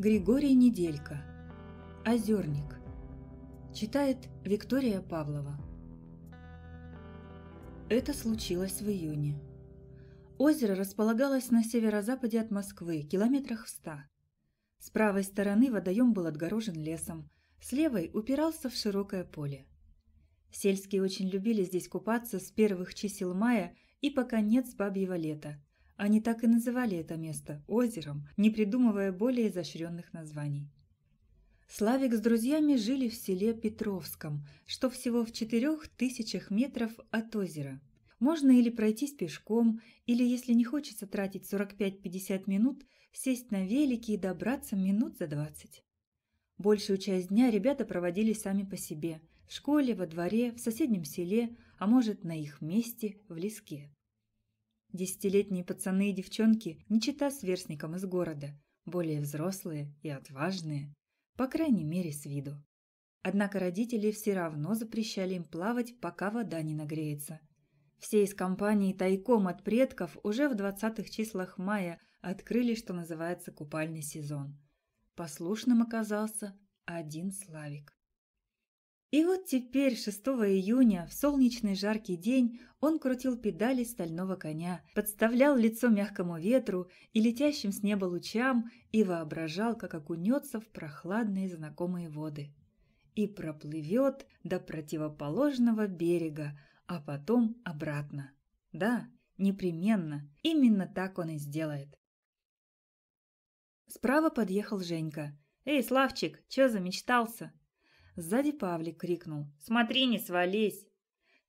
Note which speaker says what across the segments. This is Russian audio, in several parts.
Speaker 1: Григорий Неделько. Озерник. Читает Виктория Павлова. Это случилось в июне. Озеро располагалось на северо-западе от Москвы, километрах в ста. С правой стороны водоем был отгорожен лесом, с левой упирался в широкое поле. Сельские очень любили здесь купаться с первых чисел мая и по конец бабьего лета, они так и называли это место – озером, не придумывая более изощренных названий. Славик с друзьями жили в селе Петровском, что всего в четырех тысячах метров от озера. Можно или пройтись пешком, или, если не хочется тратить 45-50 минут, сесть на велики и добраться минут за 20. Большую часть дня ребята проводили сами по себе – в школе, во дворе, в соседнем селе, а может, на их месте, в леске. Десятилетние пацаны и девчонки не чита сверстникам из города, более взрослые и отважные, по крайней мере с виду. Однако родители все равно запрещали им плавать, пока вода не нагреется. Все из компании тайком от предков уже в 20-х числах мая открыли, что называется, купальный сезон. Послушным оказался один Славик. И вот теперь, 6 июня, в солнечный жаркий день, он крутил педали стального коня, подставлял лицо мягкому ветру и летящим с неба лучам и воображал, как окунется в прохладные знакомые воды. И проплывет до противоположного берега, а потом обратно. Да, непременно, именно так он и сделает. Справа подъехал Женька. «Эй, Славчик, чё замечтался?» Сзади Павлик крикнул «Смотри, не свались!».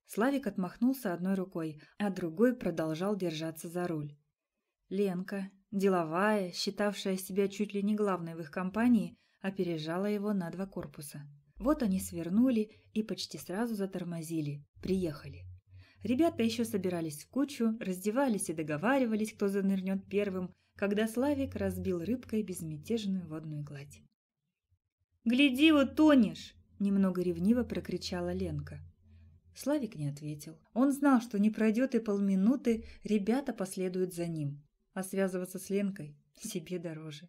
Speaker 1: Славик отмахнулся одной рукой, а другой продолжал держаться за руль. Ленка, деловая, считавшая себя чуть ли не главной в их компании, опережала его на два корпуса. Вот они свернули и почти сразу затормозили, приехали. Ребята еще собирались в кучу, раздевались и договаривались, кто занырнет первым, когда Славик разбил рыбкой безмятежную водную гладь. «Гляди, утонешь!» Немного ревниво прокричала Ленка. Славик не ответил. Он знал, что не пройдет и полминуты, ребята последуют за ним. А связываться с Ленкой себе дороже.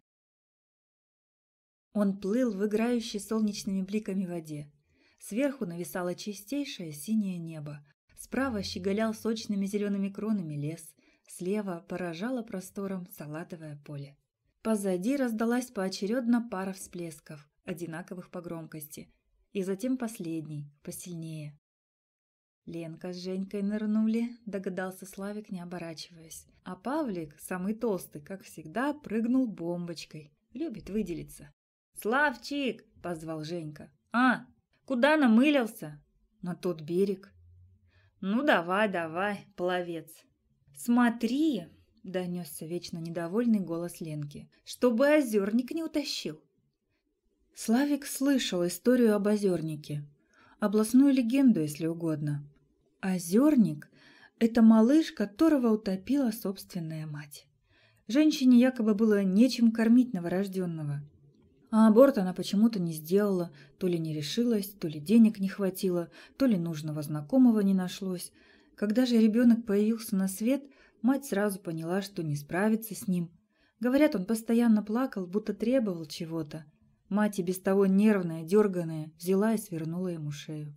Speaker 1: Он плыл в играющей солнечными бликами воде. Сверху нависало чистейшее синее небо. Справа щеголял сочными зелеными кронами лес. Слева поражало простором салатовое поле. Позади раздалась поочередно пара всплесков, одинаковых по громкости – и затем последний, посильнее. Ленка с Женькой нырнули, догадался Славик, не оборачиваясь. А Павлик, самый толстый, как всегда, прыгнул бомбочкой. Любит выделиться. «Славчик!» – позвал Женька. «А, куда намылился?» «На тот берег». «Ну, давай, давай, пловец». «Смотри!» – донесся вечно недовольный голос Ленки. «Чтобы озерник не утащил». Славик слышал историю об озернике, областную легенду, если угодно. Озерник – это малыш, которого утопила собственная мать. Женщине якобы было нечем кормить новорожденного. А аборт она почему-то не сделала, то ли не решилась, то ли денег не хватило, то ли нужного знакомого не нашлось. Когда же ребенок появился на свет, мать сразу поняла, что не справится с ним. Говорят, он постоянно плакал, будто требовал чего-то – Мать и без того нервная, дерганая, взяла и свернула ему шею.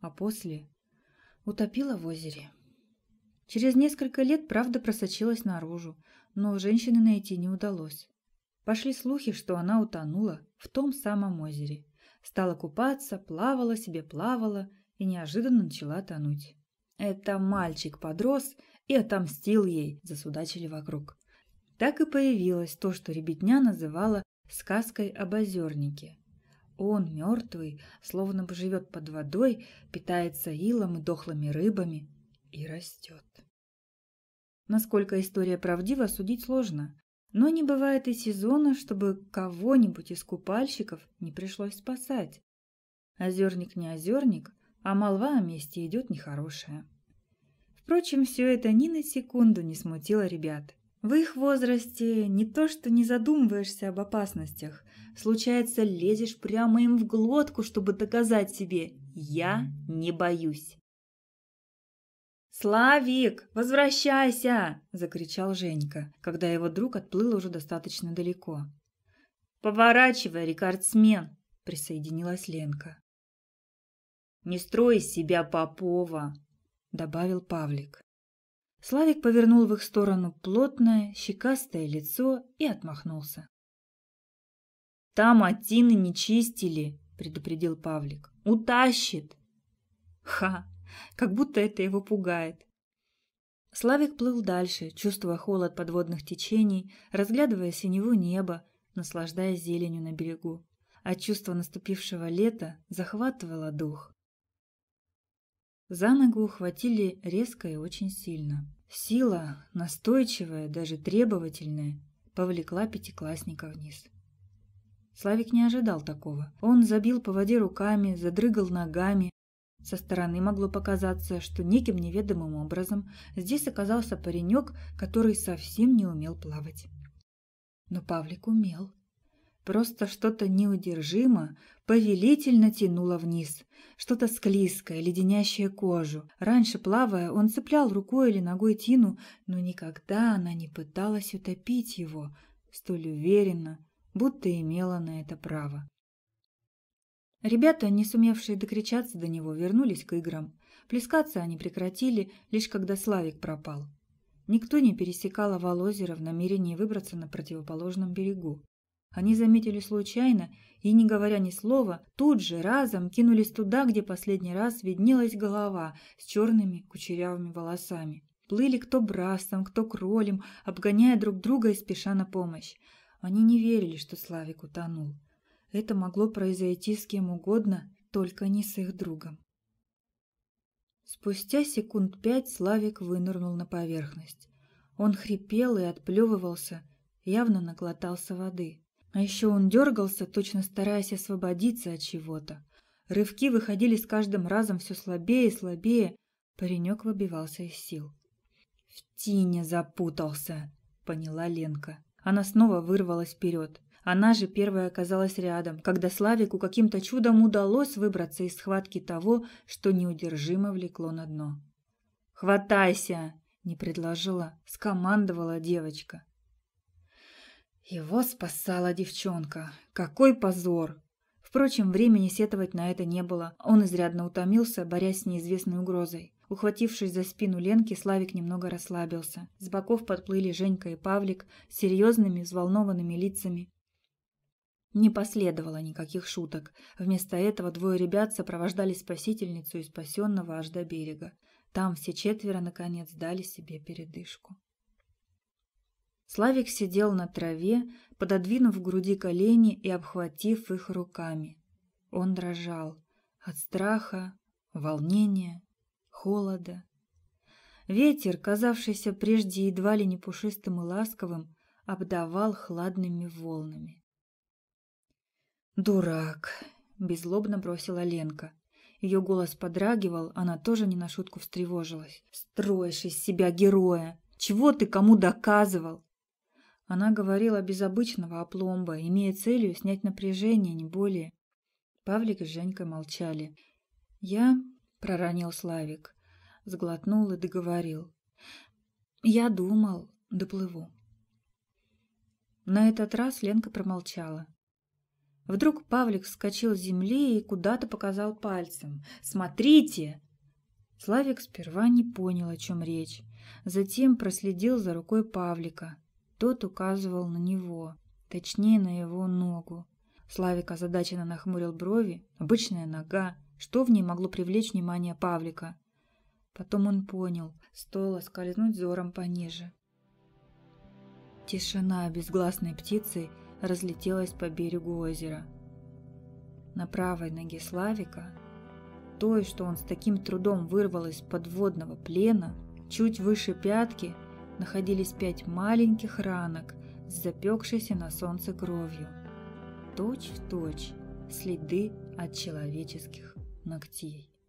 Speaker 1: А после утопила в озере. Через несколько лет правда просочилась наружу, но женщины найти не удалось. Пошли слухи, что она утонула в том самом озере. Стала купаться, плавала себе, плавала и неожиданно начала тонуть. Это мальчик подрос и отомстил ей, засудачили вокруг. Так и появилось то, что ребятня называла сказкой об озернике. Он, мертвый, словно бы живет под водой, питается илом и дохлыми рыбами и растет. Насколько история правдива, судить сложно. Но не бывает и сезона, чтобы кого-нибудь из купальщиков не пришлось спасать. Озерник не озерник, а молва о месте идет нехорошая. Впрочем, все это ни на секунду не смутило ребят. В их возрасте не то что не задумываешься об опасностях, случается, лезешь прямо им в глотку, чтобы доказать себе «я не боюсь». «Славик, возвращайся!» – закричал Женька, когда его друг отплыл уже достаточно далеко. «Поворачивай, рекордсмен!» – присоединилась Ленка. «Не строй из себя Попова!» – добавил Павлик. Славик повернул в их сторону плотное, щекастое лицо и отмахнулся. «Там отины не чистили», — предупредил Павлик. «Утащит!» «Ха! Как будто это его пугает!» Славик плыл дальше, чувствуя холод подводных течений, разглядывая синеву небо, наслаждаясь зеленью на берегу. А чувство наступившего лета захватывало дух. За ногу ухватили резко и очень сильно. Сила, настойчивая, даже требовательная, повлекла пятиклассника вниз. Славик не ожидал такого. Он забил по воде руками, задрыгал ногами. Со стороны могло показаться, что неким неведомым образом здесь оказался паренек, который совсем не умел плавать. Но Павлик умел. Просто что-то неудержимо, повелительно тянуло вниз. Что-то склизкое, леденящее кожу. Раньше, плавая, он цеплял рукой или ногой Тину, но никогда она не пыталась утопить его, столь уверенно, будто имела на это право. Ребята, не сумевшие докричаться до него, вернулись к играм. Плескаться они прекратили, лишь когда Славик пропал. Никто не пересекал овал озера в намерении выбраться на противоположном берегу. Они заметили случайно и, не говоря ни слова, тут же разом кинулись туда, где последний раз виднелась голова с черными кучерявыми волосами. Плыли кто брасом, кто кролем, обгоняя друг друга и спеша на помощь. Они не верили, что Славик утонул. Это могло произойти с кем угодно, только не с их другом. Спустя секунд пять Славик вынырнул на поверхность. Он хрипел и отплевывался, явно наглотался воды. А еще он дергался, точно стараясь освободиться от чего-то. Рывки выходили с каждым разом все слабее и слабее. Паренек выбивался из сил. «В тине запутался», — поняла Ленка. Она снова вырвалась вперед. Она же первая оказалась рядом, когда Славику каким-то чудом удалось выбраться из схватки того, что неудержимо влекло на дно. «Хватайся!» – не предложила, скомандовала девочка. Его спасала девчонка. Какой позор! Впрочем, времени сетовать на это не было. Он изрядно утомился, борясь с неизвестной угрозой. Ухватившись за спину Ленки, Славик немного расслабился. С боков подплыли Женька и Павлик с серьезными, взволнованными лицами. Не последовало никаких шуток. Вместо этого двое ребят сопровождали спасительницу и спасенного аж до берега. Там все четверо, наконец, дали себе передышку. Славик сидел на траве, пододвинув в груди колени и обхватив их руками. Он дрожал от страха, волнения, холода. Ветер, казавшийся прежде едва ли не пушистым и ласковым, обдавал хладными волнами. «Дурак!» — беззлобно бросила Ленка. Ее голос подрагивал, она тоже не на шутку встревожилась. «Строишь из себя героя! Чего ты кому доказывал? Она говорила без обычного опломба, имея целью снять напряжение, не более. Павлик с Женькой молчали. «Я...» — проронил Славик. Сглотнул и договорил. «Я думал, доплыву». На этот раз Ленка промолчала. Вдруг Павлик вскочил с земли и куда-то показал пальцем. «Смотрите!» Славик сперва не понял, о чем речь. Затем проследил за рукой Павлика. Тот указывал на него, точнее на его ногу. Славик озадаченно нахмурил брови. Обычная нога. Что в ней могло привлечь внимание Павлика? Потом он понял. Стоило скользнуть взором пониже. Тишина безгласной птицы разлетелась по берегу озера. На правой ноге Славика, той, что он с таким трудом вырвал из подводного плена, чуть выше пятки – находились пять маленьких ранок с запекшейся на солнце кровью. Точь в точь следы от человеческих ногтей.